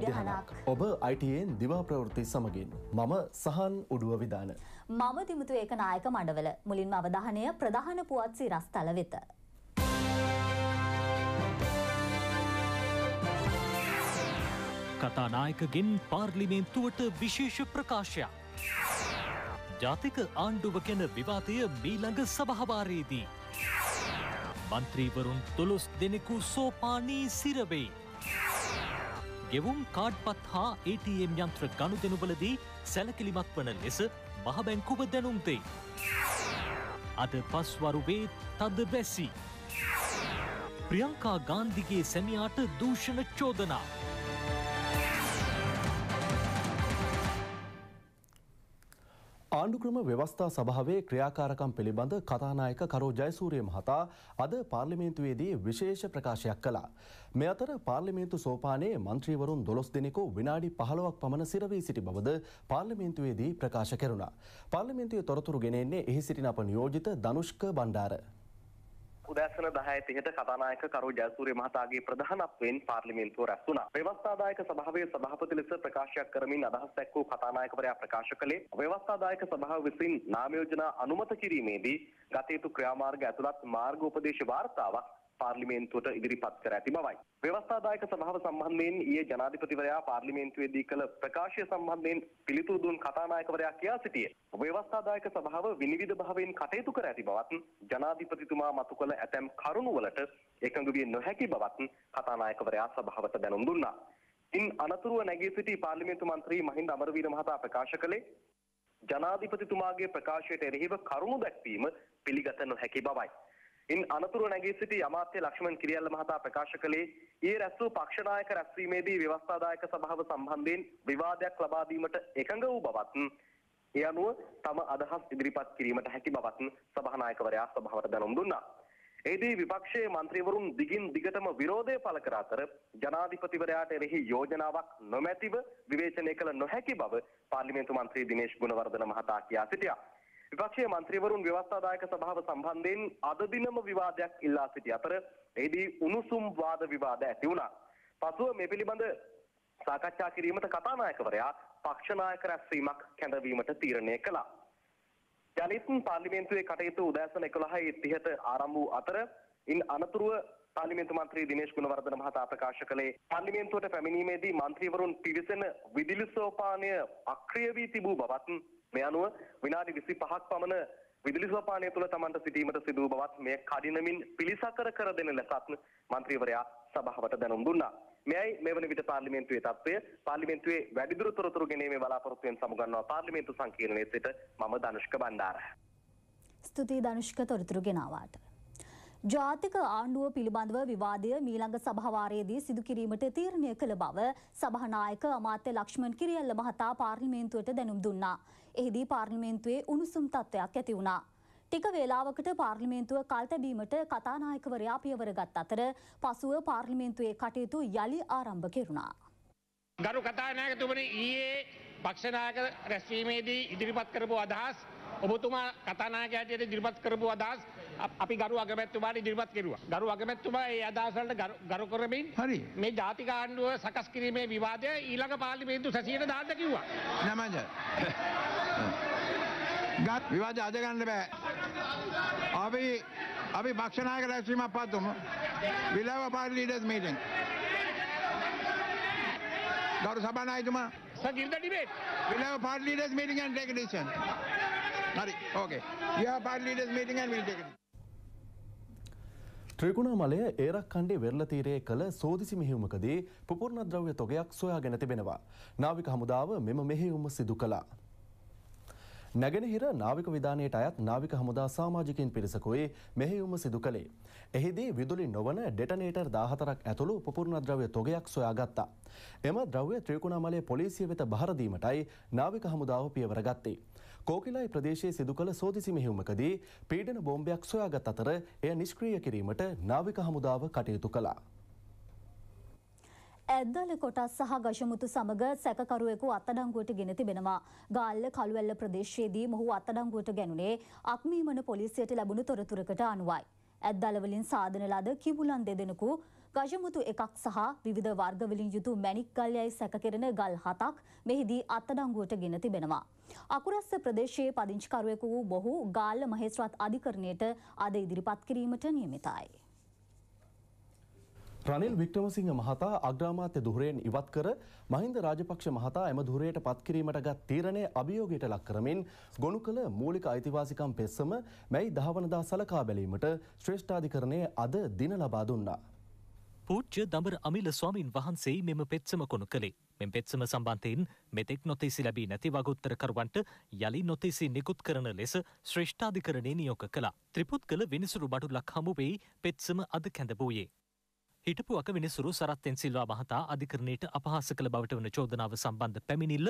අධ්‍යහනක් ඔබ අයිටයෙන් දිවා ප්‍රවෘත්ති සමගින් මම සහන් උඩුව විධාන. මම දිමුතු ඒක නායක මඩවල මුලින්ම අවධානය ප්‍රධාන පුවත්සි රස්තල වෙත. කතානායකගෙන් පාර්ලිමේන්තුවට විශේෂ ප්‍රකාශයක්. ජාතික ආණ්ඩුව ගැන විවාතය මීළඟ සභහවාරයේදී. මන්ත්‍රීවරුන් තුළොස් දෙනෙකු සෝපානී සිරවෙයි. ගෙවුම් කාඩ්පත් හා ATM යන්ත්‍ර ගණු දෙනුවලදී සැලකිලිමත් වන ලෙස මහබැංකුව දැනුම්තෙයි. අද පස්වරුවේ තද බැසි. ප්‍රියංකා ගාන්ධිගේ සැමියාට දූෂණ චෝදනා. ආණ්ඩුක්‍රම ව්‍යවස්ථා සභාවේ ක්‍රියාකාරකම් පිළිබඳ කතානායක කරෝ ජයසූරිය මහතා අද පාර්ලිමේන්තුවේදී විශේෂ ප්‍රකාශයක් කළා. මෙ අතර පාර්ලිමේන්තු සෝපානයේ මන්ත්‍රීවරුන් දොළොස් දෙනෙකු විනාඩි පහළොවක් පමණ සිරවී සිටි බවද පාර්ලිමේන්තුවේදී ප්‍රකාශ කෙරුණා. පාර්ලිමේන්තුවේ තොරතුරු ගෙනෙන්නේ එහි සිටින අප නියෝජිත දනුෂ්ක බණ්ඩාර. උදැසන දහය තිහට කතානායක කරු ජයසූරිය මහතාගේ ප්‍රධානත්වයෙන් පාර්ලිමේන්තුව රැස් වුණා. ව්‍යවස්ථාදායක සභාවේ සභාපති ලෙස ප්‍රකාශයක් කරමින් අදහස් දැක්වූ කතානායකවරයා ප්‍රකාශ කළේ ව්‍යවස්ථාදායක සභාව විසින් නාම යෝජනා අනුමත කිරීමේදී ගත යුතු ක්‍රියාමාර්ග ඇතුළත් මාර්ග උපදේශ වාර්තාවක් පාර්ලිමේන්තුවට ඉදිරිපත් කර ඇති බවයි. ව්‍යවස්ථාදායක සභාව සම්බන්ධයෙන් ඊයේ ජනාධිපතිවරයා පාර්ලිමේන්තුවේදී කළ ප්‍රකාශය සම්බන්ධයෙන් පිළිතුරු දුන් කතානායකවරයා කියා සිටියේ. ව්‍යවස්ථාදායක සභාව විනිවිද භාවයෙන් කටයුතු කර ඇති බවත් ජනාධිපතිතුමා මතු කළ ඇතැම් කරුණුවලට එකඟ විය නොහැකි බවත් කතානායකවරයා සභාවට දැනුම් දුන්නා. ඉන් අනතුරුව නැගී සිටි පාර්ලිමේන්තු මන්ත්‍රී මහින්ද අමරවීර මහතා ප්‍රකාශ කළේ ජනාධිපතිතුමාගේ ප්‍රකාශයට එරෙහිව කරුණු දැක්වීම පිළිගත නොහැකි බවයි. ඉන් අනතුරු නැගී සිටි අමාත්‍ය ලක්ෂ්මන් කිරියල්ල මහතා ප්‍රකාශ කළේ ඊයේ රැස්වූ පක්ෂනායක රැස්වීමේදී ව්‍යවස්ථාදායක සභාව සම්බන්ධයෙන් විවාදයක් ලබා දීමට එකඟ වූ බවත් ඒ අනුව තම අදහස් ඉදිරිපත් කිරීමට හැකි බවත් සභානායකවරයා සභාවට දැනුම් දුන්නා. එහිදී විපක්ෂයේ මන්ත්‍රීවරුන් දිගින් දිගටම විරෝධය පළ කර අතර ජනාධිපතිවරයාට එරෙහි යෝජනාවක් නොමැතිව විවේචනය කළ නොහැකි බව පාර්ලිමේන්තු මන්ත්‍රී දිනේෂ් ගුණවර්ධන මහතා කියා සිටියා. විපක්ෂයේ මන්ත්‍රීවරුන් ව්‍යවස්ථාදායක සභාව සම්බන්ධයෙන් අද දිනම විවාදයක් ඉල්ලා සිටි අතර එහිදී උණුසුම් වාද විවාද ඇති වුණා. පසුව මේ පිළිබඳ සාකච්ඡා කිරීමට කතානායකවරයා පක්ෂනායක රැස්වීමක් කැඳවීමට තීරණය කළා. ජලිත් පාර්ලිමේන්තුවේ කටයුතු උදෑසන 11:30ට ආරම්භ වූ අතර ඉන් අනතුරුව පාර්ලිමේන්තු මන්ත්‍රී දිනේෂ් ගුණවර්ධන මහතා ප්‍රකාශ කළේ පාර්ලිමේන්තුවට පැමිණීමේදී මන්ත්‍රීවරුන් පිවිසෙන විදුලි සෝපානය අක්‍රිය වී තිබූ බවත් මේ අනුව විනාඩි 25ක් පමණ විදුලි සෝපානය තුළ Tamanට සිටීමට සිදු බවත් මේ කඩිනමින් පිළිසකර කර දෙන ලෙසත් മന്ത്രിවරයා සභාවට දැනුම් දුන්නා. මෙයයි මෙවන විට පාර්ලිමේන්තුවේ තත්ත්වය පාර්ලිමේන්තුවේ වැඩිදුර තොරතුරු ගැනීමේ බලාපොරොත්තුවෙන් සමුගන්නවා පාර්ලිමේන්තු සංකීර්ණයේ සිට මම ධනුෂ්ක බණ්ඩාර. ස්තුතියි ධනුෂ්ක තොරතුරු ගෙනාවාට. ජාතික ආණ්ඩුව පිළිබඳව විවාදය මීළඟ සභාවාරයේදී සිදුකිරීමට තීරණය කළ බව සභානායක අමාත්‍ය ලක්ෂ්මන් කිරියල්ල මහතා පාර්ලිමේන්තුවට දැනුම් දුන්නා. එහිදී පාර්ලිමේන්තුවේ උණුසුම් තත්ත්වයක් ඇති වුණා. ටික වේලාවකට පාර්ලිමේන්තුව කල්තැබීමට කතානායකවරයා පියවර ගත් අතර පසුව පාර්ලිමේන්තුවේ කටයුතු යළි ආරම්භ කෙරුණා. ගරු කතානායකතුමනි ඊයේ පක්ෂනායක රැස්වීමේදී ඉදිරිපත් කරපු අදහස් ඔබතුමා කතානායකයාට ඉදිරිපත් කරපු අදහස් අපි ගරු අගමැත්තුමාට ඉදිරිපත් කෙරුවා. ගරු අගමැත්තුමා ඒ අදහසවලට ගරු කරමින් හරි මේ ජාතික ආණ්ඩුව සකස් කිරීමේ විවාදය ඊළඟ පාර්ලිමේන්තු සැසියට දාන්න කිව්වා. නමද. ගත් විවාද අද ගන්න බෑ. අපි අපි පක්ෂනායක රැස්වීමක් පවත්වමු. We love our party leaders meeting. ගරු සභානායකතුමා Sir, give the debate. We'll have a party leaders meeting and take a decision. Hurry, okay. You have a party leaders meeting and we'll take a decision. ත්‍රිගුණාමලය ඒරක් කණ්ඩේ වෙරලතීරයේ කළ සෝදිසි මෙහිවුමකදී පුපුරණ ද්‍රව්‍ය තොගයක් සොයා ගැන තිබෙනවා. නාවික හමුදාව මෙම මෙහෙවුම සිදු කළා. නැගෙනහිර නාවික විධානයට අයත් නාවික හමුදා සාමාජිකින් පිරිසකුයි මෙහෙයුම සිදු කළේ. එහිදී විදුලි නොවන ඩෙටනේටර් දාහතරක් ඇතුළු පුපුරණ ද්‍රව්‍ය තොගයක් සොයාගත්තා. එම ද්‍රව්‍ය ත්‍රිකුණාමලේ පොලිසිය වෙත බහරදීමටයි නාවික හමුදාව පියවරගත්තේ. කෝකිලායි ප්‍රදේශයේ සිදු කළ සෝදිසි මෙහිුමකදී පීඩන බෝම්භයක් සොයාගත් අතර එය නිෂ්ක්‍රිය කිරීමට නාවික හමුදාව කටයුතු කළා. ඇද්දල කොටස් සහ ගශමුතු සමඟ සැකකරුවෙකු අත්තඩංගුවට ගෙන තිබෙනවා. ගාල්ල කළුවැල්ල ප්‍රදේශයේදී මොහු අත්තඩංගුවට ගැනුණේ අක්මීමන පොලිසියට ලැබුණු තොරතුරකට අනුවයි. ඇද්දලවලින් සාධනලද කිවුලන් දෙදෙනකු ගජමුතු එකක් සහ විවිධ වර්ගවලින් යුතු මැණික් ගල් යයි සැකකෙරෙන ගල් හතක් මෙහිදී අත්අඩංගුවට ගෙන තිබෙනවා. අකුරස්ස ප්‍රදේශයේ පදිංචිකරුවෙකු වූ බොහෝ ගාල්ල මහේස්ත්‍රාත් අධිකරණයට අද ඉදිරිපත් කිරීමට නියමිතයි. රනිල් වික්‍රමසිංහ මහතා අග්‍රාමාත්‍ය දුරයෙන් ඉවත් කර මහින්ද රාජපක්ෂ මහතා එම දුරයට පත්කිරීමට ගත් තීරණය අභියෝගයට ලක් කරමින් ගොනු කළ මූලික අයිතිවාසිකම් පෙස්සම මැයි දහවනදා සලකා බැලීමට ශ්‍රේෂ්ඨාධිකරණය අද දින ලබා දුන්නා. පූච්ච දඹර අමිල ස්වාමීන් වහන්සේ මෙම පෙත්සම කොනු කළේ. මෙම පෙත්සම සම්බන්ධයෙන් මෙතෙක් නොතිසි ලැබී නැති වගුත්තරකරුවන්ට යළි නොතිසි නිකුත් කරන ලෙස ශ්‍රේෂ්ඨාධිකරණය නියෝක කලා. ත්‍රිපුත් කළ විනිසුරු බඩුලක් හමුවෙයි පෙත්සම අද කැඳබූයේ. හිටපු අකවිනිසුරු සරත්තෙන් සිල්වා මහතා අධිකරණයට අපහාස කළ බවට වන චෝදනාව සම්බන්ධ පැමිණිල්ල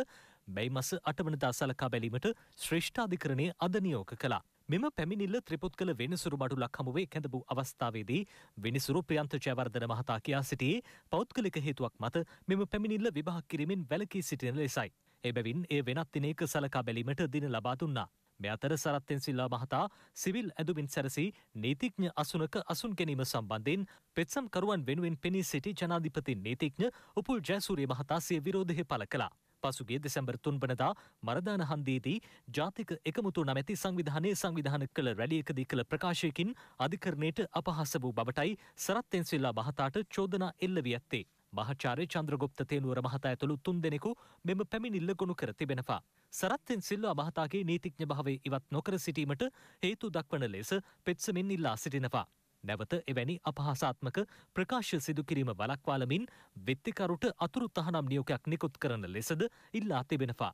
මැයි මස අටවනදා සලකා බැලීමට ශ්‍රේෂ්ඨ අධිකරණය අද නියෝග කළා. මෙම පැමිණිල්ල ත්‍රිපුත් කළ වෙනසුරු බඩුලක් හමුවේ කැඳපු අවස්ථාවේදී වෙනසුරු ප්‍රියන්ත ජයවර්ධන මහතා කියා සිටියේ පෞද්ගලික හේතුවක් මත මෙම පැමිණිල්ල විභාග කිරීමෙන් වැළකී සිටින ලෙසයි. එබැවින් ඒ වෙනත් දිනයක සලකා බැලීමට දින ලබා දුන්නා. මෙ අතර සරත්තෙන් සිල්ලා මහතා සිවිල් ඇඳුමින් සැරසී නීතිඥ අසුනක අසුන් ගැනීම සම්බන්ධයෙන් පෙත්සම්කරුවන් වෙනුවෙන් පෙනී සිටි ජනාධිපති නීතිඥ උපුල් ජයසූරිය මහතා සිය විරෝධය පළ කළා. පසුගේ දෙසැම්බර් තුන්බනදා මරදාන හන්දීදී ජාතික එකමුතු නැමැති සංවිධානය සංවිධාන කළ රැලියකදී කළ ප්‍රකාශයකින් අධිකරණයට අපහස වූ බවටයි සරත්තෙන් සිල්ලා මහතාට චෝදනා එල්ලවී ඇත්තේ. මහාචාර්ය චන්ද්‍රගොප්ත තේනුවර මහතා ඇතුළු තුන් දෙනෙකු මෙම පැමිණිල්ල ගොුණු කර තිබෙනවා. සරත්තෙන් සිල්ල මහතාගේ නීතිඥ භාවේ ඉවත් නොකර සිටීමට හේතු දක්වන ලෙස පෙත්සමෙන් ඉල්ලා සිටිනවා. නැවත එවැනි අපහාසාත්මක ප්‍රකාශ සිදුකිරීම වලක්වාලමින් වෙත්තිකරුට අතුරු තහනම් නියෝකයක් නිකුත් කරන ලෙසද ඉල්ලා තිබෙනවා.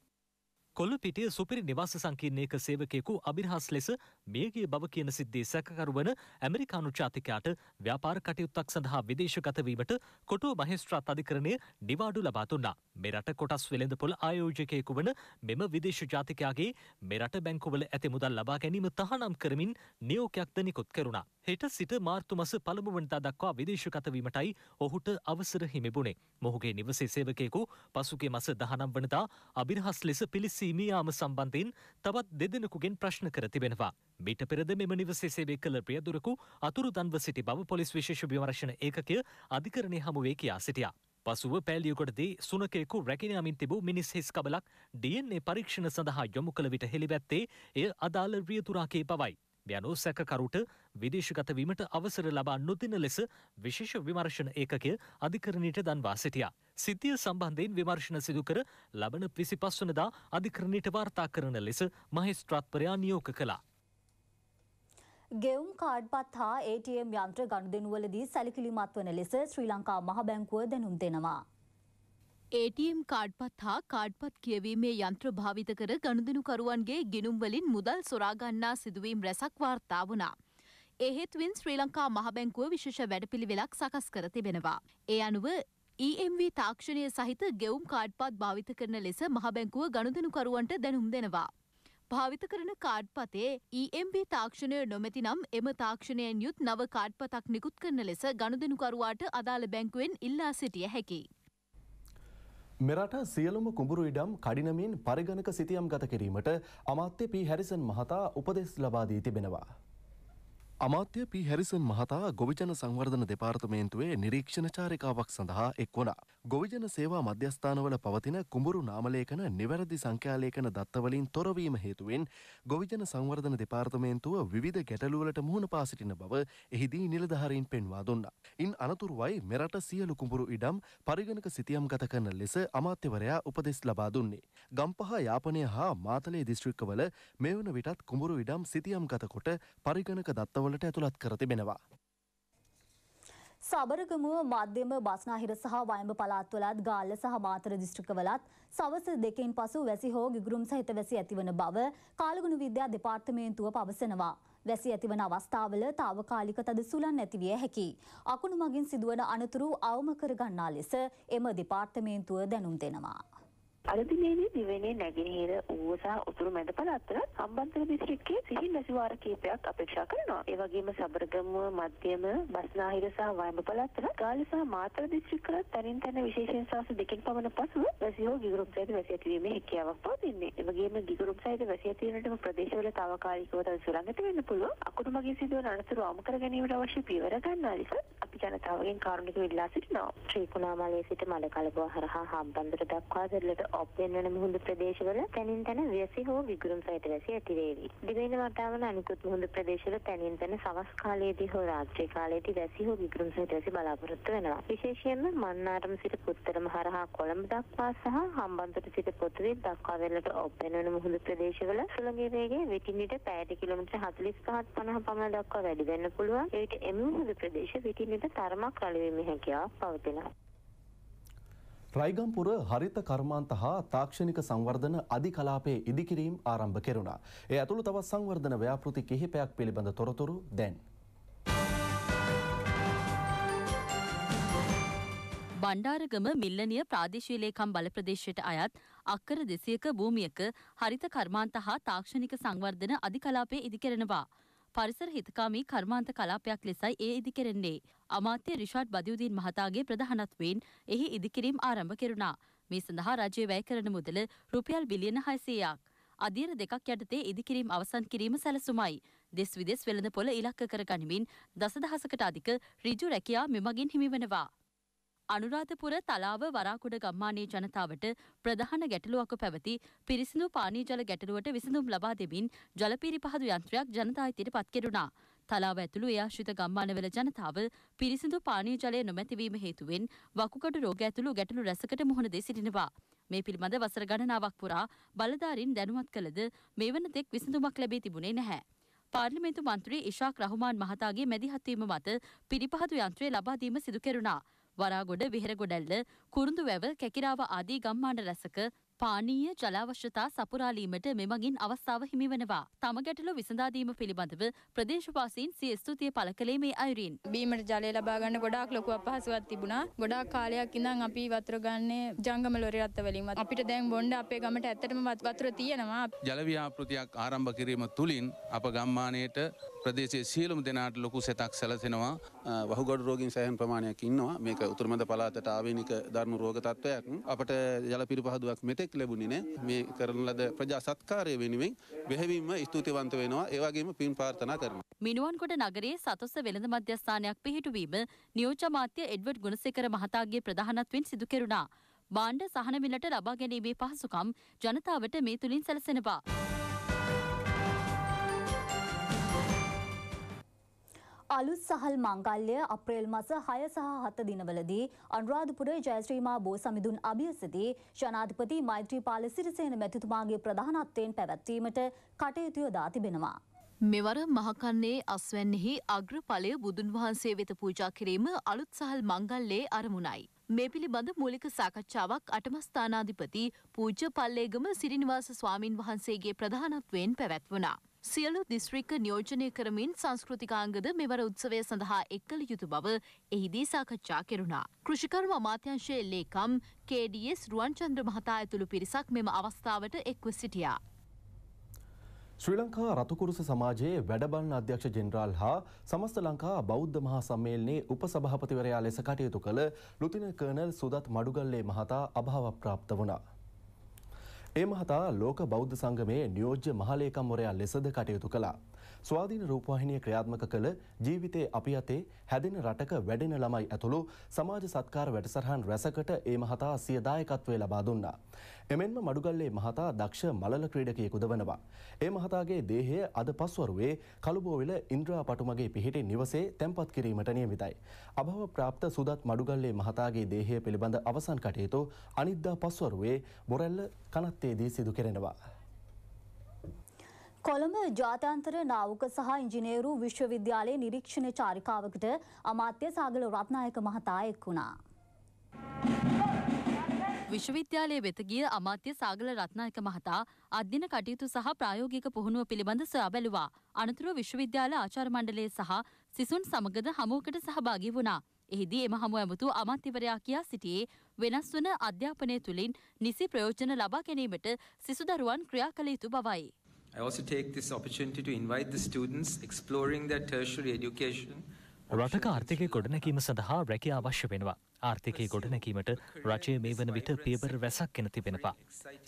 කොල්ලපිටිය සුපිරි නිවාස සංකීර්ණයක සේවකයෙකු අභිරහස් ලෙස මියගිය බව කියන සිද්ධිය සැකකරුවන ඇමරිකානු ජාතිකයාට ව්‍යාපාර කටයුත්තක් සඳහා විදේශගත වීමට කොටුව මහේස්ත්‍රාත් අධිකරණය නිවාඩු ලබා දුන්නා. මෙරට කොටස් වෙළඳපොළ ආයෝජකයෙකු වන මෙම විදේශ ජාතිකයාගේ මෙරට බැංකුවල ඇති මුදල් ලබා ගැනීම තහනම් කරමින් නියෝගයක්ද නිකුත් කෙරුණා. හෙට සිට මාර්තු මස පළමුුවනතා දක්වා විදේශකතවීමටයි ඔහුට අවසර හිමිබුණේ. මොහුගේ නිවසේ සේවකයෙකු පසුගේ මස දහනම් වනතා අභිරහස් ලෙස පිලිස්සි සීමියයාම සම්බන්ධයෙන් තවත් දෙදෙනකුගෙන් ප්‍රශ්න කර තිබෙනවා. මිට පෙරද මෙම නිවසේ සේවය කළ ප්‍රියදුරකු අතුරු දන්ව සිටි බව පොලිස් විශේෂ විමර්ශන ඒකය අධිකරණය හමුවේ කියා සිටියා. පසුව පැලියකොටදී සුනකෙකු රැකිනයමින් තිබූ මිනිස් හිස් කබලක් ඩියන්නේ පරීක්ෂණ සඳහා යොමු කළ විට හෙළිබැත්තේ එය අදාළ රියතුරාකේ පවයි. මෙයනු සැකකරුට විදේශගතවීමට අවසර ලබා නොතින ලෙස විශේෂ විමර්ශන ඒකකය අධිකරණයට දන්වා සිටියා. සිද්ධිය සම්බන්ධයෙන් විමර්ශන සිදුකර ලබන විසි පස්වනදා අධිකරණයට වාර්තා කරන ලෙස මහිස්ත්‍රාත්පරයා නියෝක කලා. ගෙවුම් කාඩ්පත් හා ATM යන්ත්‍ර ගණුදෙනුවලදී සැලිකිලිමත් වන ලෙස ශ්‍රී ලංකා මහ බැංකුව දැනුම් දෙනවා. ATM කාඩ්පත් හා කාඩ්පත් කියවීමේ යන්ත්‍ර භාවිත කර ගණුදනුකරුවන්ගේ ගිනුම්වලින් මුදල් සොරාගන්නා සිදුවීම් රැසක් වාර්තා වුණා. එහෙත්වින් ශ්‍රී ලංකා මහබැංකුව විශෂ වැඩපිළිවෙලක් සකස් කර තිබෙනවා. ඒ අනුව EMV තාක්ෂණය සහිත ගෙවුම් කාඩ්පත් භාවිත කරන ලෙස මහබැංකුව ගණුදනුකරුවන්ට දැනුම් දෙනවා. භාවිත කරන කාඩ්පතේ EMV තාක්ෂණය නොමැති නම් එම තාක්ෂණයෙන් යුත් නව කාඩ්පතක් නිකුත් කරන ලෙස ගණුදනුකරුවාට අදාළ බැංකුවෙන් ඉල්ලා සිටිය හැකි. මෙරට සියලුම කුඹුරු ඉඩම් කඩිනමින් පරිගණක සිතියම් ගත කිරීමට අමාත්‍ය පී හැරිසන් මහතා උපදෙස් ලබාදී තිබෙනවා. අමාත්‍ය පී හැරිසන් මහතා ගොවිජන සංවර්ධන දෙපාර්තමේන්තුවේ නිරීක්ෂණ චාරිකාවක් සඳහා එක් වුණා. ගොවිජන සේවා මධ්‍යස්ථානවල පවතින කුඹුරු නාමලේඛන නිවැරදි සංඛ්‍යාලේඛන දත්තවලින් තොරවීම හේතුවෙන් ගොවිජන සංවර්ධන දෙපාර්තමේන්තුව විවිධ ගැටලුවලට මුහුණ පා සිටින බව එහිදී නිලධාරීන් පෙන්වා දුන්නා. ඉන් අනතුරුවයි මෙරට සියලු කුඹුරු ඉඩම් පරිගණක සිතියම්ගත කරන ලෙස අමාත්‍යවරයා උපදෙස් ලබා දුන්නේ. ගම්පහ යාපනය හා මාතලේ දිස්ත්‍රික්කවල මෙවන විටත් කුඹුරු ඉඩම් සිතියම්ගත කොට පරිගණක දත්තව වලට ඇතුළත් කර තිබෙනවා. සබරගමුව මධ්‍යම බස්නාහිර සහ වයඹ පළාත්වලත් ගාල්ල සහ මාතර දිස්ත්‍රිකවලත් සවස දෙකෙන් පසු වැසි හෝ ගිගුරුම් සහිත වැසි ඇතිවන බව කාලගුණ විද්‍යා දෙපාර්තමේන්තුව පවසනවා. වැසි ඇතිවන අවස්ථාවල తాවකාලික තද සුළන් ඇතිවිය හැකි. අකුණු මගින් සිදුවන අනතුරු අවම කරගන්නා ලෙස එම දෙපාර්තමේන්තුව දැනුම් දෙනවා. අරදිනේදී දිවයිනේ නැගෙනහිර ඌව සහ උතුරු මැද පළාතවල සම්බන්තර දිස්ත්‍රික්කයේ සිහි මැසිවාර කීපයක් අපේක්ෂා කරනවා. ඒ වගේම සබරගමුව මධ්‍යම බස්නාහිර සහ වයඹ පළාතවල ගාල්ල සහ මාතර දිස්ත්‍රික්කවල තනින් තන විශේෂයෙන් සාස දෙකකින් පමණ පසුව වැසියෝ ගිගුරුම් සහිත වැසි ඇතිවීමේ හැකියාවක් පවතින්නේ. ඒ වගේම ගිගුරුම් සහිත වැසි ඇතිවීමටම ප්‍රදේශවල తాවකාලිකව තද සුළඟට වෙන්න පුළුවන්. අකුණු මගින් සිදුවන අනතුරු අවම කර ගැනීමට අවශ්‍ය පියවර ගන්නා ලෙස ජාති ජනතාවගෙන් කාරුණික ඉල්ලා සිටිනවා. ත්‍රිකුණාමලයේ සිට මඩකලබුව හරහා හම්බන්තොට දක්වා දෙරළට ඔප්පෙන් වන මුහුදු ප්‍රදේශවල තනින් තන වැසි හෝ විගුරුම් සහිත වැසි ඇති වේවි. දිවයින වටාවන අනිකුත් මුහුදු ප්‍රදේශවල තනින් තන සවස් කාලයේදී හෝ රාත්‍රී කාලයේදී වැසි හෝ විගුරුම් සහිත වැසි බලාපොරොත්තු වෙනවා. විශේෂයෙන්ම මන්නාරම සිට පුත්තරම හරහා කොළඹ දක්වා සහ හම්බන්තොට සිට පොතුවේ දක්වා දෙරළට ඔප්පෙන් වන මුහුදු ප්‍රදේශවල සුළඟේ වේගය විටින්නට පැයට කිලෝමීටර 45ත් 50 පමණ දක්වා වැඩි වෙන්න පුළුවන්. ඒට එම මුහුදු ප්‍රදේශ විටින්නට කිරීමට තරමක් අලුවීම හැකියාවක් පවතිනවා. රයිගම්පුර හරිත කර්මාන්ත හා තාක්ෂණික සංවර්ධන අධිකලාපයේ ඉදිකිරීම් ආරම්භ කෙරුණා. ඒ ඇතුළු තවත් සංවර්ධන ව්‍යාපෘති කිහිපයක් පිළිබඳ තොරතුරු දැන්. බණ්ඩාරගම මිල්ලනිය ප්‍රාදේශීලේකම් බලප්‍රදේශයට අයත් අක්කර දෙසියක භූමියක හරිත කර්මාන්ත හා තාක්ෂණික සංවර්ධන අධිකලාපය ඉදිකරනවා. පරිසර හිතකාමී කර්මාන්ත කලාපයක් ලෙසයි ඒ ඉදිකෙරෙන්නේ. අමාත්‍ය රිෂාඩ් බදියුදීන් මහතාගේ ප්‍රධානත්වයෙන් එහි ඉදිකිරීම් ආරම්භ කෙරුණා. මේ සඳහා රජය වැය කරන මුදල රුපියල් බිලියන 600ක්. අදියර දෙකක් යටතේ ඉදිකිරීම් අවසන් කිරීම සැලසුමයි. දෙස් විදෙස් වෙළඳපොළ ඉලක්ක කර ගනිමින් දසදහසකට අධික ඍජු රැකියා මෙමගින් හිමිවනවා. අනුරාධපුර තලාව වරාකුඩ ගම්මානයේ ජනතාවට ප්‍රධාන ගැටලුවක් පැවති පිරිසිදු පානී ජල ගැටලුවට විසඳුම් ලබා දෙමින් ජලපීරි පහදු යන්ත්‍රයක් ජනතා ඉදිරි පත් කෙරුණා. තලාව ඇතුළු ඒ ආශ්‍රිත ගම්මානවල ජනතාව පිරිසිදු පානී ජලය නොමැතිවීම හේතුවෙන් වකුගඩු රෝග ඇතුළු ගැටලු රැසකට මුහුණ දී සිටිනවා. මේ පිළිබඳ වසර ගණනාවක් පුරා බලධාරීන් දැනුවත් කළද මේ වන තෙක් විසඳුමක් ලැබී තිබුණේ නැහැ. පාර්ලිමේන්තු මන්ත්‍රී ඉශාක් රහුමාන් මහතාගේ මැදිහත්වීම මත පිරිපහදු යන්ත්‍රය ලබා දීම සිදු කෙරුණා. වරාගොඩ විහෙරගොඩැල්ල කුරුඳුවැව කැකිරාව ආදී ගම්මාන රැසක පානීය ජලාවශ්‍යතා සපුරාලීමට මෙමගින් අවස්ථාව හිමිවනවා. තම ගැටලු විසඳාදීම පිළිබඳව ප්‍රදේශවාසීන් සිය ස්තුතිය පළ කළේ මේ අයුරින්. බීමට ජලය ලබා ගන්න ගොඩාක් ලොකු අපහසුවක් තිබුණා. ගොඩාක් කාලයක් ඉඳන් අපි වතුර ගන්නේ ජංගම ලොරි රත්ත වලින්. අපිට දැන් බොණ්ඩ අපේ ගමට ඇත්තටම වතුර තියෙනවා. ජල ව්‍යාපෘතියක් ආරම්භ කිරීම තුලින් අප ගම්මානයේට ප්‍රදේශයේ සියලුම දෙනාට ලොකු සෙතක් සැලසෙනවා වහුගඩු රෝගින් සෑහන් ප්‍රමාණයක් ඉන්නවා මේක උතුරුමැද පළාතට ආවේනික දරුණු රෝග තත්ත්වයක් අපට ජල පිරිපහදුවක් මෙතෙක් ලැබුණේ නැහැ මේ කරන ලද ප්‍රජා සත්කාරය වෙනුවෙන් බෙහෙවින්ම ස්තුතිවන්ත වෙනවා ඒ වගේම පින් ප්‍රාර්ථනා කරනවා මිනුවන්කොට නගරයේ සතොස්ස වෙළඳ මධ්‍යස්ථානයක් පිහිටුවීම නියෝජ්‍ය අමාත්‍ය එඩ්වඩ් ගුණසේකර මහතාගේ ප්‍රධානත්වයෙන් සිදු කෙරුණා බාණ්ඩ සහනමිලට ලබා ගැනීමේ පහසුකම් ජනතාවට මේ තුළින් සැලසෙනවා. අලුත් සහල් මංගල්‍ය අප්‍රේල් මස හය සහ හත දිනවලදී අනුරාධපුර ජයශ්‍රීමා බෝ සමිඳුන් අභියසති ජනාධිපති මෛත්‍රීපාල සිරිසේන මැතිතුමාගේ ප්‍රධානත්වයෙන් පැවැත්වීමට කටයුතු යොදා තිබෙනවා. මෙවර මහකන්නේ අස්වැන්නෙහි අග්‍රඵලය බුදුන් වහන්සේ වෙත පූජා කිරීම අලුත් සහල් මංගල්ලේ අරමුණයි. මේ පිළිබඳ මූලික සාකච්ඡාවක් අටමස්ථානාධිපති පූජ්‍ය පල්ලේගම සිරිනිවාස ස්වාමින් වහන්සේගේ ප්‍රධානත්වයෙන් පැවැත්වනා. සියලු දිස්ත්‍රික්ක නියෝජනය කරමින් සංස්කෘතිකාංගද මෙවර උත්සවය සඳහා එක්කළ යුතු බව එහිදී සාකච්ඡා කෙරුණා. කෘෂිකර්ම අමාත්‍යංශයේ ලේකම් KDS රුවන්චන්ද්‍ර මහතා ඇතුළු පිරිසක් මෙම අවස්ථාවට එක්ව සිටියා. ශ්‍රී ලංකා රතුකුරුස සමාජයේ වැඩබන් අධ්‍යක්ෂ ජෙනරාල් හා සමස්ත ලංකා බෞද්ධ මහා සම්මේලනයේ උපසභාපතිවරයා ලෙස කටයුතු කළ ලුතින කර්නල් සුදත් මඩුගල්ලේ මහතා අභාවප්‍රාප්ත වුණා. ඒ මහතා ලෝක බෞද්ධ සංගමයේ නියෝජ්‍ය මහලේකම්වරයා ලෙසද කටයුතු කළා. ස්වාධීන රූපවාහිනිය ක්‍රියාත්මක කළ ජීවිතයේ අපි අතේ හැදෙන රටක වැඩෙන ළමයි ඇතුළු සමාජ සත්කාර වැඩසටහන් රැසකට ඒ මහතා සිය දායකත්වය ලබා දුන්නා. එමෙන්ම මඩුගල්ලේ මහතා දක්ෂ මලල ක්‍රීඩකයෙකුද වනවා. ඒ මහතාගේ දේහය අද පස්වරුවේ කළුබෝවිල ඉන්ද්‍රා පටුමගේ පිහිටි නිවසේ තැන්පත් කිරීමට නියමිතයි. අභව ප්‍රාප්ත සුදත් මඩුගල්ලේ මහතාගේ දේහය පිළිබඳ අවසන් කටයුතු අනිද්දා පස්වරුවේ බොරැල්ල කනත්තේදී සිදු කෙරෙනවා. කොළඹ ජාත්‍යන්තර නාවක සහ ඉංජිනේරු විශ්වවිද්‍යාලයේ නිරීක්ෂණ චාරිකාවකට අමාත්‍ය සාගල රත්නායක මහතා එක් වුණා. විශ්වවිද්‍යාලයේ වෙත ගිය අමාත්‍ය සාගල රත්නායක මහතා අධ්‍යන කටයුතු සහ ප්‍රායෝගික පුහුණුව පිළිබඳ සොයා බැලුවා. අනතුරුව විශ්වවිද්‍යාල ආචාර්ය මණ්ඩලය සහ සිසුන් සමගද හමුවකට සහභාගී වුණා. එහිදී එම හමුව ඇමතු අමාත්‍යවරයා කියා සිටියේ වෙනස් වන අධ්‍යාපනය තුළින් නිසි ප්‍රයෝජන ලබා ගැනීමට සිසු දරුවන් ක්‍රියා කළ යුතු බවයි. I also take this opportunity to invite the students exploring their tertiary education රටක ආර්ථිකය ගොඩනැකීම සඳහා රැකිය අවශ්‍ය වෙනවා. ආර්ථිකය ගොඩනැකීමට රජය මේ වන විට පියවර රැසක් එන තිබෙනවා.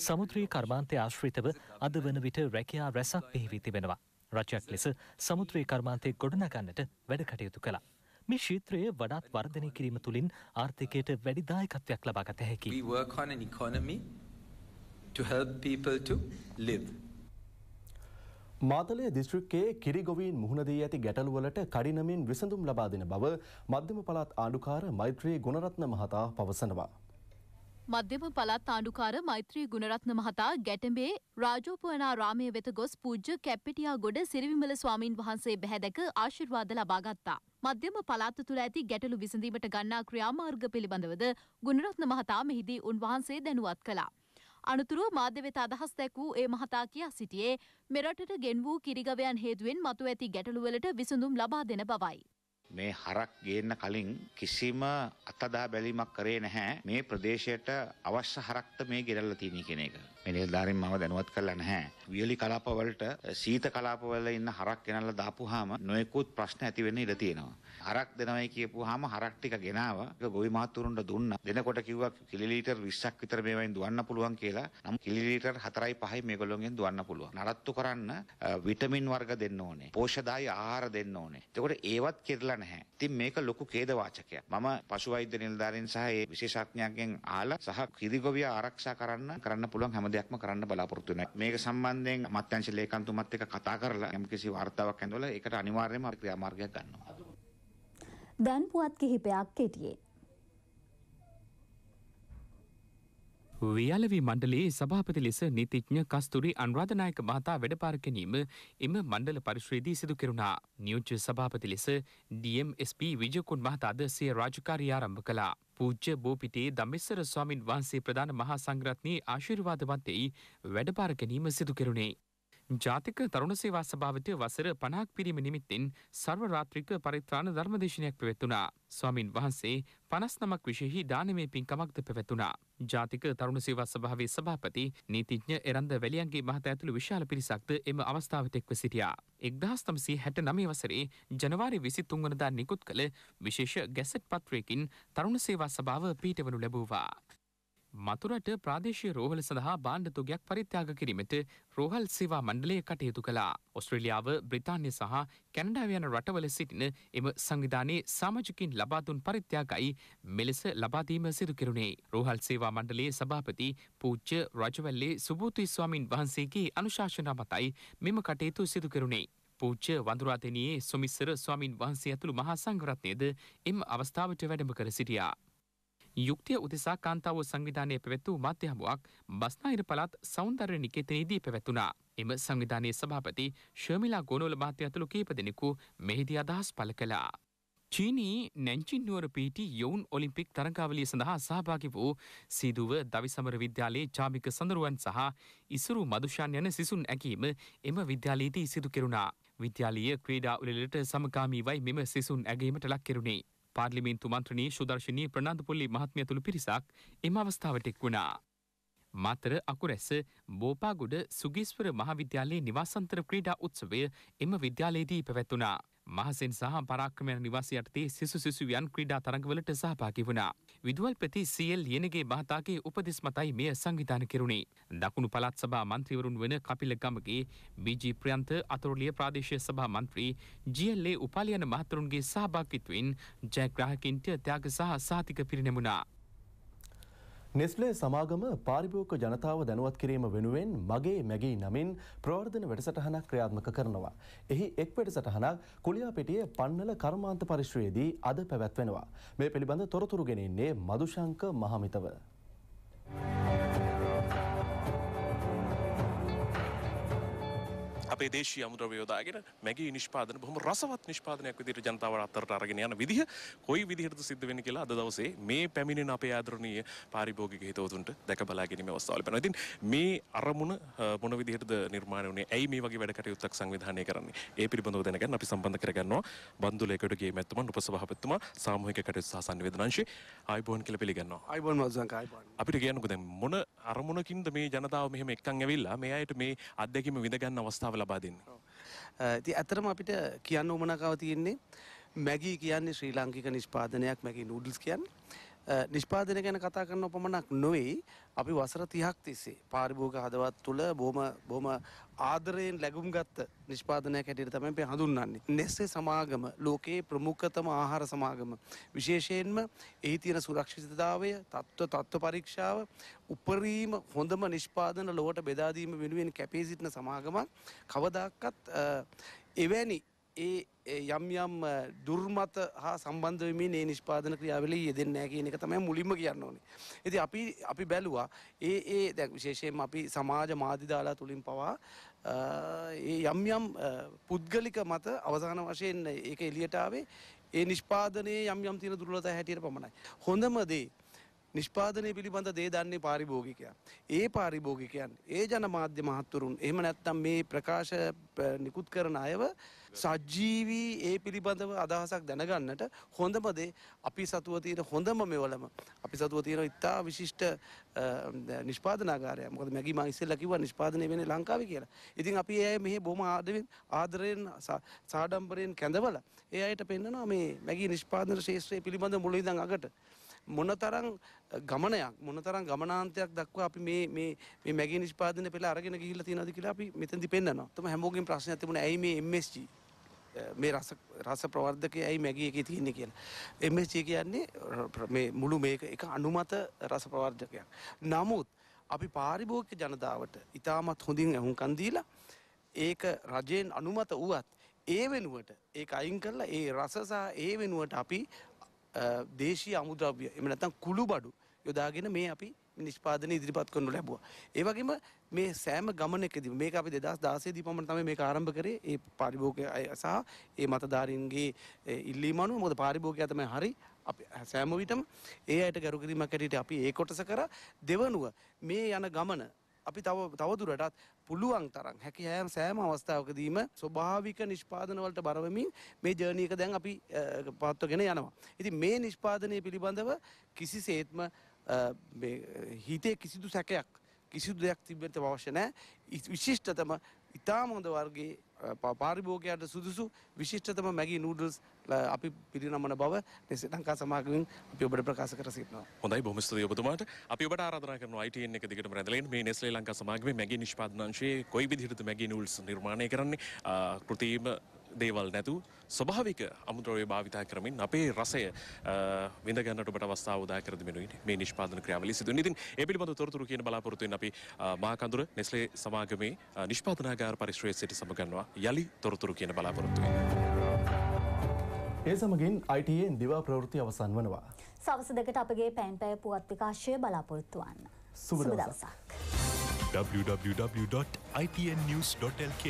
සමුද්‍රී කර්මාන්තය ආශ්‍රිතව අද වන විට රැකයා රැසක් පිහිවී තිබෙනවා. රජයක් ලෙස සමුත්‍රී කර්මාන්තය ගොඩනගන්නට වැඩ කටයුතු කළ. මේ ශීත්‍රයේ වඩාත් වර්ධනය කිරීම තුළින් ආර්ථිකයට වැඩිදායකත්වයක් ලබාගත හැකි. to help people to live. මාතලය දිස්ත්‍රික්කයේ කිරිගොවීන් මුහුණදී ඇති ගැටලුවලට කඩිනමින් විසඳුම් ලබා දෙන බව මධ්‍යම පළාත් ආණ්ඩුකාර මෛත්‍රී ගුණරත්න මහතා පවසනවා. මධ්‍යම පළත් ආණ්ඩුකාර මෛත්‍රී ගුණරත්න මහතා ගැටඹේ රාජෝපනාරාමය වෙත ගොස් පූජ්‍ය කැප්පිටියා ගොඩ සිරිවිමල ස්වාමීන් වහන්සේ බැහැදැක ආශිර්වාද ලබාගත්තා. මධ්‍යම පළාත තුළ ඇති ගැටලු විසඳීමට ගන්නා ක්‍රියාමාර්ග පිළිබඳවද ගුණරත්න මහතා මෙහිදී උන්වහන්සේ දැනුවත් කළා. අනතුරුව මාධ්‍ය වෙත අදහස් දැක් වූ ඒ මහතා කියා සිටියේ මෙරටට ගෙන් වූ කිරිගවයන් හේතුවෙන් මතු ඇති ගැටලුවලට විසඳුම් ලබා දෙන බවයි. මේ හරක් ගේන්න කලින් කිසිම අතදා බැලීමක් කරේ නැහැ මේ ප්‍රදේශයට අවශ්‍ය හරක්ද මේ ගෙරල්ලා තියෙන කියන එක. මේ නිලධාරීන් මම දැනුවත් කරලා නැහැ. වියලි කලාපවලට සීත කලාපවල ඉන්න හරක් ගෙනල්ලා දාපුවාම නොයෙකුත් ප්‍රශ්න ඇති වෙන්න ඉඩ තියෙනවා. හරක් දෙනවයි කියපුවාම හරක් ටික ගෙනාව ඒක ගොවි මහතුරුන්ට දුන්නා. දෙනකොට කිව්වා කිලි ලීටර් 20ක් විතර මේවායින් දුවන්න පුළුවන් කියලා. නම් කිලි ලීටර් 4යි 5යි මේගොල්ලෝගෙන් දුවන්න පුළුවන්. නඩත්තු කරන්න විටමින් වර්ග දෙන්න ඕනේ. පෝෂ්‍යදායී ආහාර දෙන්න ඕනේ. එතකොට ඒවත් කෙරලා නැහැ. ඉතින් මේක ලොකු ඛේද වාචකයක්. මම පශු වෛද්‍ය නිලධාරීන් සහ ඒ විශේෂඥයන්ගෙන් අහලා සහ කිරිගොවිය ආරක්ෂා කරන්න කරන්න පුළුවන් හැම දෙයක්ම කරන්න බලාපොරොත්තු වෙනවා. මේක සම්බන්ධයෙන් අමාත්‍යංශ ලේකම්තුමත් එක්ක කතා කරලා යම්කිසි වාර්තාවක් ඇඳවලා ඒකට අනිවාර්යයෙන්ම ක්‍රියාමාර්ගයක් ගන්නවා. දැන් පුවත් කිහිපයක් කෙටියේ වියලවී මණ්ඩලයේ සභාපති ලෙස නීතිඥ කස්තුරි අන්රාධනායක මහතා වැඩපාර ගැනීම එම මණ්ඩල පරිශ්‍රයේදී සිදු කෙරුණා. නියෝජ්‍ය සභාපති ලෙස DMSP විජයකුන් මහතාද සිය රාජකාරිය ආරම්භ කළා. පූජ්‍ය බෝපිටේ දම්මෙස්සර ස්වාමින් වහන්සේ ප්‍රධාන මහා සංග්‍රත්නයේ ආශිර්වාදවන්තෙයි වැඩපාර ගැනීම සිදු කෙරුණේ. ජාතික තරුණ සේවා සභාවතය වසර පනාක් පිරීම නිමිත්තෙන් සර්වරාත්‍රික පරිත්‍රාණ ධර්මදේශනයක් පැවැත්වනා. ස්වාමින් වහන්සේ පනස් නමක් විශෙහි දානමය පින්කමක්ද පැවැතුනා. ජාතික තරුණ සේවා සභාවේ සභාපති නීතිඥ එරන්ද වැලියන්ගේ මහත ඇතුළු විශාල පිරිසක්ද එම අවස්ථාවතෙක්ව සිටියා. එක්දහස් තමසේ හැට නමේ වසරේ ජනවාරි විසි තුන්වනදා නිකුත් කළ විශේෂ ගැසට් පත්‍රයකින් තරුණ සේවා සභාව පීටවනු ලැබූවා. මතුරට ප්‍රාදේශය රෝහල සඳහා බාණ්ඩතුගයක් පරිත්‍යාග කිරීමට රෝහල් සේවා මණ්ඩලය කටයුතු කලා. ඔස්ට්‍රලියාව බ්‍රතාන්‍ය සහ කැනඩාවයන රටවල සිටින එම සංවිධානයේ සාමජකින් ලබාදුන් පරිත්‍යාගයි මෙලෙස ලබාදීම සිදුකරුණේ. රෝහල් සේවා මණ්ඩලයේ සභාපති පූච්ච රජවැල්ලේ සුභූති ස්වාමින් වහන්සේගේ අනුශාසනා මතයි මෙම කටයුතු සිදුකරුණේ. පූච්ච වඳුරාතනයේ සොමිස්සර ස්වාමින් වහන්සේ ඇතුළු මහා සංගරත්නයද එම අවස්ථාවට වැඩම කර සිටියා. යුක්තිය උදෙසා කාන්තාව සංවිධානය පැවැත්වූ මාධ්‍යහමුවක් බස්නාහිර පළත් සෞන්දර්ය නිකේතනයේදී පැවැත්වුණා. එම සංවිධානයේ සභාපති ශර්මිලා ගෝනෝල මාත්‍ය ඇතුළු කීප දෙනෙකු මෙහිදී අදහස් පළ කළා. චීනී නැංචින්නුවර පිටි යොවුන් ඔලිම්පික් තරංකාවලිය සඳහා සහභාගි වූ සිදුව දවිසමර විද්‍යාලයේ ජාමික සඳරුවන් සහ ඉසුරු මදුෂාන් යන සිසුන් ඇකීම එම විද්‍යාලීදී සිදු කෙරුණා. විද්‍යාලීය ක්‍රීඩා උලලට සමකාමීවයි මෙම සිසුන් ඇගීමට ලක් කෙරුණේ. පාර්ලිමේන්තු මන්ත්‍රණී සුදර්ශනී ප්‍රනාන්දුපොල්ලි මහත්මියතුළු පිරිසක් එම අවස්ථාවට එක් වුණා. මතර අකුරැස බෝපාගොඩ සුගිස්වර මහාවිද්‍යාලයේ නිවාසන්තර ක්‍රීඩා උත්සවය එම විද්‍යාලයේදී පැවැත්වුණා. මහසෙන් සහ පරාක්‍රමයන් නිවාස යටතේ සිසු සිසුවියන් ක්‍රීඩා තරඟවලට සහභාගී වුණා. විදුවල්පති සීල් යෙනගේ මහතාගේ උපදෙස් මතයි මෙය සංවිධාන කෙරුණේ. දකුණු පළාත් සභා මන්ත්‍රීවරුන් වන කපිල ගමගේ බීජී ප්‍රියන්ත අතොරලිය ප්‍රාදේශීය සභා මන්ත්‍රී ජීඑල්ඒ උපාලියන මහතුරුන්ගේ සහභාගිත්වෙන් ජයග්‍රාහකින්ට ත්‍යාග සහ සාතික පිරිනැමුණා. නෙස්ලේ සමාගම පාරිභෝක ජනතාව දැනුවත් කිරීම වෙනුවෙන් මගේ මැගේ නමින් ප්‍රවර්ධන වැඩසටහනක් ක්‍රියාත්මක කරනවා. එහි එක් වැඩසටහනක් කුලියාපිටිය පන්නල කර්මාන්ත පරිශ්‍රයේදී අද පැවැත්වෙනවා. මේ පිළිබඳ තොරතුරු ගෙනෙන්නේ මදුශංක මහමිතව. Thank you. අපේ දේශී අමුද්‍රව්‍ය යොදාගෙන මැගේ නිෂ්පාදන බොහොම රසවත් නිෂ්පාදනයක් විදිහට ජනතාව අතරට අරගෙන යන විදිහ කොයි විදිහටද සිද්ධ වෙන්නේ කියලා අද දවසේ මේ පැමිණෙන අපේ ආදරණීය පාරිභෝගික හිතවතුන්ට දැක බලා ගැනීමේ අවස්ථාව ලැබෙනවා. ඉතින් මේ අරමුණ මොන විදිහටද නිර්මාණය වුණේ? ඇයි මේ වගේ වැඩ කටයුත්තක් සංවිධානය කරන්නේ? ඒ පිළිබඳව දැනගන්න අපි සම්බන්ධ කරගන්නවා බන්දුලේකඩ ගේ මැතිතුමන් උපසභාපතිතුමා සාමූහික කටයුතු සහ සංවේදන අංශේ ආයිබෝන් කියලා පිළිගන්නවා. ආයිබෝන් වසංක ආයිබෝන්. අපිට කියන්නකෝ දැන් මොන අරමුණකින්ද මේ ජනතාව මෙහෙම එක්කන් ඇවිල්ලා මේ අයට මේ අත්දැකීම විඳ ගන්න අවස්ථාව ලබා දෙන්න. ඉතින් ඇත්තටම අපිට කියන්න උමනාකාව තියෙන්නේ මැගී කියන්නේ ශ්‍රී ලාංකික නිෂ්පාදනයක් මැගී නූඩල්ස් කියන්නේ. නිෂ්පාදනය ගැන කතා කරන උපමණක් නොවෙයි අපි වසර තිහක් තිස්සේ පාරිභෝග හදවත් තුළ බොහොම බොහොම ආදරයෙන් ලැබුම් ගත්ත නිෂ්පාදනයක් හැටියට තමයි අපි හඳුන්වන්නේ. නෙස්සේ සමාගම ලෝකයේ ප්‍රමුඛතම ආහාර සමාගම. විශේෂයෙන්ම එහි තියෙන සුරක්ෂිතතාවය, තත්ත්ව තත්ත්ව පරීක්ෂාව, උපරිම හොඳම නිෂ්පාදන ලොවට බෙදා දීම වෙනුවෙන් කැපී සිටින සමාගමක් කවදාකවත් එවැනි ඒ යම් යම් දුර්මත හා සම්බන්ධ වෙමින් ඒ නිෂ්පාදන ක්‍රියාවලිය යෙදෙන්නේ නැහැ කියන එක තමයි මුලින්ම කියන්න ඕනේ. ඉතින් අපි අපි බැලුවා ඒ ඒ දැන් විශේෂයෙන්ම අපි සමාජ මාධ්‍ය දාලා තුලින් පවා ඒ යම් යම් පුද්ගලික මත අවසාන වශයෙන් ඒක එළියට ආවේ ඒ නිෂ්පාදනයේ යම් යම් තියෙන දුර්වලතා හැටියට පමණයි. හොඳම දේ නිෂ්පාදනය පිළිබඳ දේ දන්නේ පාරිභෝගිකයන්. ඒ පාරිභෝගිකයන් ඒ ජනමාධ්‍ය මහත්තුරුන් එහෙම නැත්නම් මේ ප්‍රකාශ නිකුත් කරන අයව සජ්ජීවී ඒ පිළිබඳව අදහසක් දැනගන්නට හොඳම දේ අපි සතුව තියෙන හොඳම මෙවලම අපි සතුව තියෙන ඉතා විශිෂ්ට නිෂ්පාදනාකාරය මොකද මැගි මං ඉස්සෙල්ලා කිව්වා නිෂ්පාදනය වෙන්නේ ලංකාවේ කියලා. ඉතින් අපි ඒ අය මෙහි බොහොම ආදරෙන් ආදරයෙන් සාඩම්බරයෙන් කැඳවලා ඒ අයට පෙන්නනවා මේ මැගි නිෂ්පාදන ශාස්ත්‍රය පිළිබඳ මුලින්දන් අගට මොනතරම් ගමනයක් මොනතරම් ගමනාන්තයක් දක්වා අපි මේ මේ මේ මැගේ නිෂ්පාදනය පෙළ අරගෙන ගිහිල්ලා තියෙනවද කියලා අපි මෙතෙන්දි පෙන්නනවා. තම හැමෝගෙන් ප්‍රශ්නයක් තිබුණා ඇයි මේ MSG මේ රස රස ප්‍රවර්ධකය ඇයි මැගිය එකේ තියෙන්නේ කියලා. MSG කියන්නේ මේ මුළු මේක එක අනුමත රස ප්‍රවර්ධකයක්. නමුත් අපි පාරිභෝගික ජනතාවට ඉතාමත් හොඳින් ඇහුම්කන් දීලා ඒක රජයෙන් අනුමත වුවත් ඒ වෙනුවට ඒක අයින් කරලා ඒ රස සහ ඒ වෙනුවට අපි දේශී අමුද්‍රව්‍ය එම නැතම් කුළු බඩු යොදාගෙන මේ අපි නිෂ්පාදන ඉදිරිපත් කරනු ලැබවා. ඒවගේම මේ සෑම ගමනෙකද මේ අපි දෙදස් දාසේ දීපමට තම මේ ආරම්භ කරේ ඒ පරිභෝගය සහ ඒ මතධාරීන්ගේ ඉල්ලීමනු මොද පාරිභෝගය ඇතම හරි සෑම විටම ඒ අයට ගැරුකිරීමක් ඇටට අපි ඒ කොටස කර දෙවනුව මේ යන ගමන අපි තව තවදුරටත් පුළුවන් තරම් හැකියාවන් සෑම අවස්ථාවකදීම ස්වභාවික නිෂ්පාදනවලට බරවමින් මේ ජර්නි එක දැන් අපි පවත්වගෙන යනවා. ඉතින් මේ නිෂ්පාදනය පිළිබඳව කිසිසේත්ම හිතේ කිසිදු සැකයක් කිසිදු දෙයක් තිබෙන්න අවශ්‍ය නැහැ. විශිෂ්ටතම ඉතාම හොඳ වර්ගයේ පාරිභෝගයට සුදුසු විශිෂ්ටතම මැගි නූඩල්ස් අපි පිරිනමන බව නෙසේ ලංකා සමාගමෙන් අපි ඔබට ප්‍රකාශ කර සිටිනවා. හොඳයි බොහොම ස්තුතියි ඔබතුමාට. අපි ඔබට ආරාධනා කරනවා ITN එක දිගටම රැඳලා ඉන්න මේ නෙස්ලේ ලංකා සමාගමේ මැගේ නිෂ්පාදන අංශයේ කොයි විදිහටද මැගේ නූල්ස් නිර්මාණය කරන්නේ කෘතිම දේවල් නැතු ස්වභාවික අමුද්‍රව්‍ය භාවිතා කරමින් අපේ රසය විඳගන්නට ඔබට අවස්ථාව උදා කර දෙමිනුයි මේ නිෂ්පාදන ක්‍රියාවලිය සිදු වෙන. ඉතින් ඒ පිළිබඳව තොරතුරු කියන බලාපොරොත්තු වෙන අපි මහකඳුර නෙස්ලේ සමාගමේ නිෂ්පාදනාගාර පරිශ්‍රයේ සිට සමගන්නවා යලි තොරතුරු කියන බලාපොරොත්තු වෙනවා. ඒ සමගින් අයිටයෙන් දිවා ප්‍රවෘති අවසන් වනවා. සවස දෙකට අපගේ පැන්පෑ පුවත් විකාශය බලාපොරොත්තුවන්න. සුබ දවසක්. www.itnnews.lk